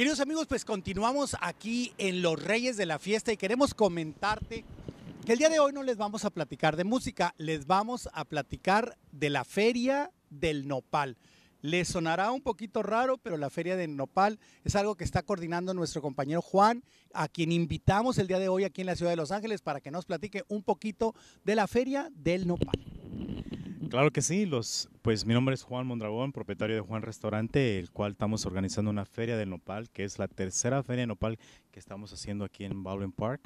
Queridos amigos, pues continuamos aquí en Los Reyes de la Fiesta y queremos comentarte que el día de hoy no les vamos a platicar de música, les vamos a platicar de la Feria del Nopal. Les sonará un poquito raro, pero la Feria del Nopal es algo que está coordinando nuestro compañero Juan, a quien invitamos el día de hoy aquí en la ciudad de Los Ángeles para que nos platique un poquito de la Feria del Nopal. Claro que sí, los, pues mi nombre es Juan Mondragón, propietario de Juan Restaurante, el cual estamos organizando una feria del nopal, que es la tercera feria de nopal que estamos haciendo aquí en Baldwin Park.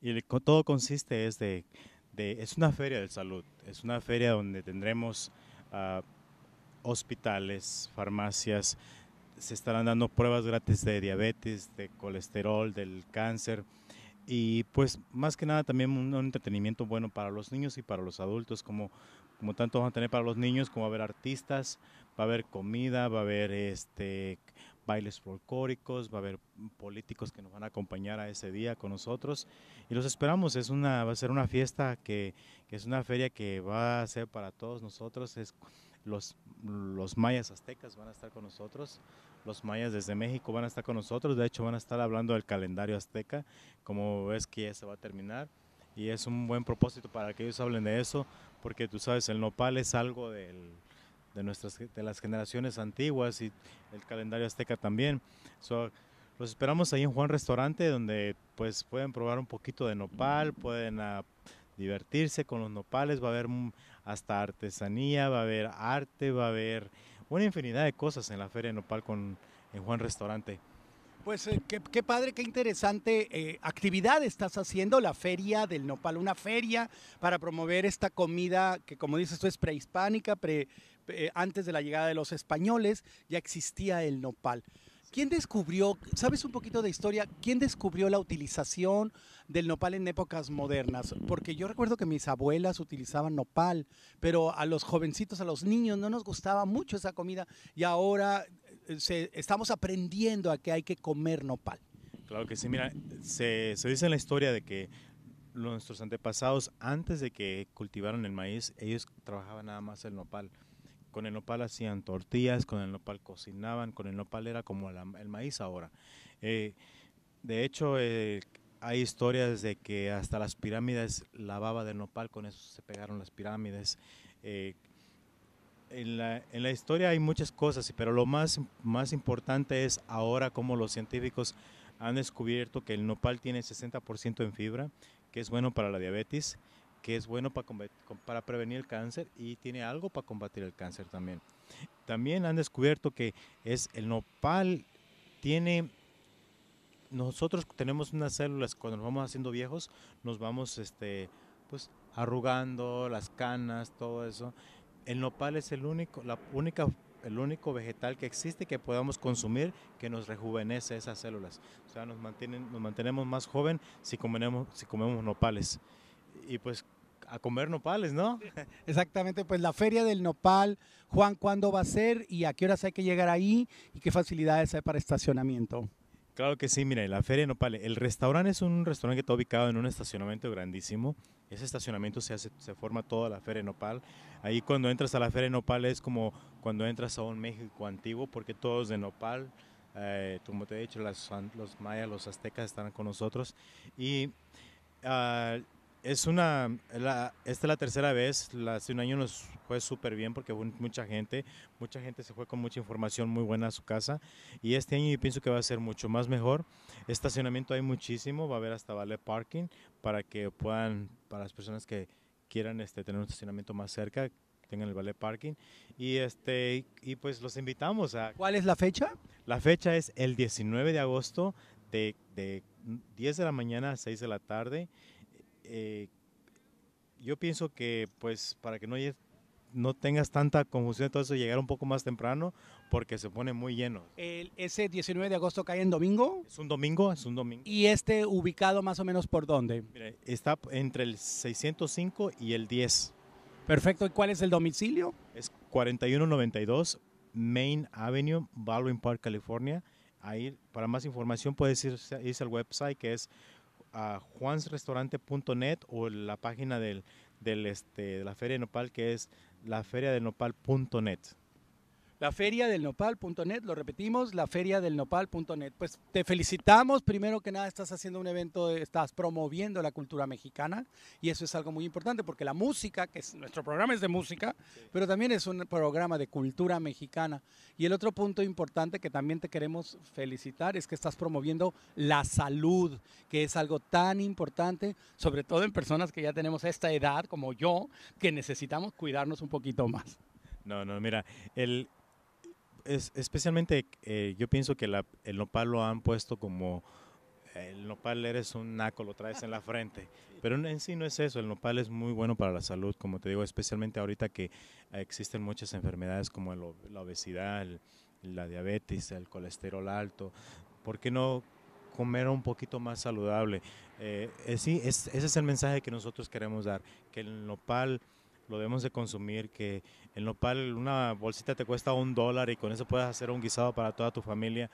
Y todo consiste es de, es una feria de salud, es una feria donde tendremos ah, hospitales, farmacias, se estarán dando pruebas gratis de diabetes, de colesterol, del cáncer y pues más que nada también un, un entretenimiento bueno para los niños y para los adultos como como tanto van a tener para los niños, como va a haber artistas, va a haber comida, va a haber este bailes folclóricos, va a haber políticos que nos van a acompañar a ese día con nosotros y los esperamos, es una, va a ser una fiesta que, es una feria que va a ser para todos nosotros, los, los mayas aztecas van a estar con nosotros, los mayas desde México van a estar con nosotros, de hecho van a estar hablando del calendario azteca, como ves que ya se va a terminar, y es un buen propósito para que ellos hablen de eso, porque tú sabes, el nopal es algo de, nuestras, de las generaciones antiguas y el calendario azteca también. So, los esperamos ahí en Juan Restaurante, donde pues pueden probar un poquito de nopal, pueden ah, divertirse con los nopales, va a haber mm, hasta artesanía, va a haber arte, va a haber una infinidad de cosas en la Feria de Nopal con, en Juan Restaurante. Pues eh, qué, padre, qué interesante eh, actividad estás haciendo, la feria del nopal, una feria para promover esta comida que como dices tú es prehispánica, pre, eh, antes de la llegada de los españoles ya existía el nopal. ¿Quién descubrió, sabes un poquito de historia, quién descubrió la utilización del nopal en épocas modernas? Porque yo recuerdo que mis abuelas utilizaban nopal, pero a los jovencitos, a los niños no nos gustaba mucho esa comida y ahora estamos aprendiendo a que hay que comer nopal. Claro que sí, mira, se, dice en la historia de que nuestros antepasados, antes de que cultivaron el maíz, ellos trabajaban nada más el nopal. Con el nopal hacían tortillas, con el nopal cocinaban, con el nopal era como el maíz ahora. Eh, de hecho, eh, hay historias de que hasta las pirámides, lavaba de nopal, con eso se pegaron las pirámides. Eh, en la, historia hay muchas cosas, pero lo más, importante es ahora cómo los científicos han descubierto que el nopal tiene 60% en fibra, que es bueno para la diabetes, que es bueno para, prevenir el cáncer y tiene algo para combatir el cáncer también. También han descubierto que es el nopal tiene nosotros tenemos unas células cuando nos vamos haciendo viejos, nos vamos este pues arrugando las canas, todo eso el nopal es el único, la única, el único vegetal que existe que podamos consumir que nos rejuvenece esas células. O sea, nos, nos mantenemos más joven si comemos, si comemos nopales. Y pues a comer nopales, ¿no? Exactamente, pues la feria del nopal, Juan, ¿cuándo va a ser y a qué horas hay que llegar ahí y qué facilidades hay para estacionamiento? Claro que sí, mira, la Feria nopal. el restaurante es un restaurante que está ubicado en un estacionamiento grandísimo. Ese estacionamiento se, hace, se forma toda la Feria Nopal. Ahí cuando entras a la Feria Nopal es como cuando entras a un México antiguo, porque todos de Nopal, eh, como te he dicho, los mayas, los aztecas están con nosotros. Y ah, es una, esta es la tercera vez, la, hace un año nos fue súper bien porque fue mucha gente, mucha gente se fue con mucha información muy buena a su casa y este año yo pienso que va a ser mucho más mejor. Estacionamiento hay muchísimo, va a haber hasta valet parking para que puedan, para las personas que quieran este, tener un estacionamiento más cerca, tengan el valet parking y, este, y pues los invitamos a... ¿Cuál es la fecha? La fecha es el 19 de agosto de, de 10 de la mañana a 6 de la tarde eh, yo pienso que pues para que no, no tengas tanta confusión, todo eso, llegar un poco más temprano porque se pone muy lleno. El, ¿Ese 19 de agosto cae en domingo? Es un domingo, es un domingo. ¿Y este ubicado más o menos por dónde? está entre el 605 y el 10. Perfecto, ¿y cuál es el domicilio? Es 4192 Main Avenue, Baldwin Park, California. Ahí, para más información, puedes ir irse al website que es a juansrestaurante.net o la página del, del este, de la Feria de Nopal que es laferiadenopal.net. La feria del nopal.net, lo repetimos, la feria del nopal.net. Pues te felicitamos, primero que nada estás haciendo un evento, estás promoviendo la cultura mexicana y eso es algo muy importante porque la música, que es, nuestro programa es de música, pero también es un programa de cultura mexicana. Y el otro punto importante que también te queremos felicitar es que estás promoviendo la salud, que es algo tan importante, sobre todo en personas que ya tenemos esta edad como yo, que necesitamos cuidarnos un poquito más. No, no, mira, el, es, especialmente eh, yo pienso que el nopal lo han puesto como el nopal eres un naco, lo traes en la frente. Pero en sí no es eso, el nopal es muy bueno para la salud, como te digo, especialmente ahorita que existen muchas enfermedades como la obesidad, la diabetes, el colesterol alto. ¿Por qué no comer un poquito más saludable? Eh, eh, sí, ese es el mensaje que nosotros queremos dar, que el nopal lo debemos de consumir, que el nopal, una bolsita te cuesta un dólar y con eso puedes hacer un guisado para toda tu familia.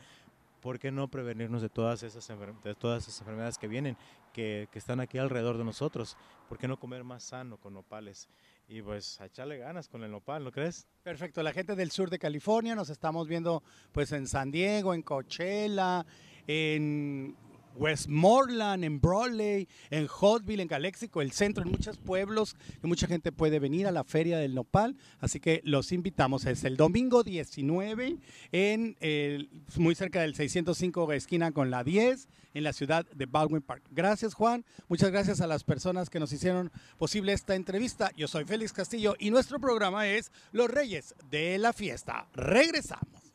¿Por qué no prevenirnos de todas esas, todas esas enfermedades que vienen, que, están aquí alrededor de nosotros? ¿Por qué no comer más sano con nopales? Y pues a echarle ganas con el nopal, ¿no crees? Perfecto, la gente del sur de California, nos estamos viendo pues en San Diego, en Coachella, en Westmoreland, en Broadway, en Hotville, en Galéxico, el centro, en muchos pueblos que mucha gente puede venir a la Feria del Nopal. Así que los invitamos. Es el domingo 19, en muy cerca del 605 esquina con la 10, en la ciudad de Baldwin Park. Gracias, Juan. Muchas gracias a las personas que nos hicieron posible esta entrevista. Yo soy Félix Castillo y nuestro programa es Los Reyes de la Fiesta. Regresamos.